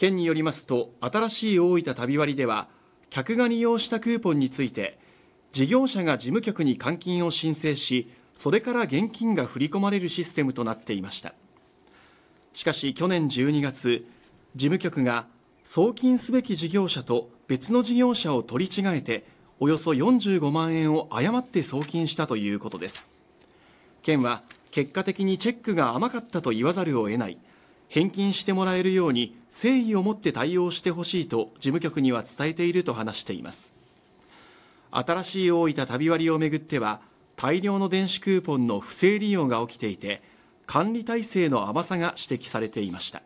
県によりますと新しい大分旅割では客が利用したクーポンについて事業者が事務局に換金を申請しそれから現金が振り込まれるシステムとなっていましたしかし去年12月事務局が送金すべき事業者と別の事業者を取り違えておよそ45万円を誤って送金したということです県は結果的にチェックが甘かったと言わざるを得ない返金してもらえるように誠意を持って対応してほしいと事務局には伝えていると話しています新しい大分旅割をめぐっては大量の電子クーポンの不正利用が起きていて管理体制の甘さが指摘されていました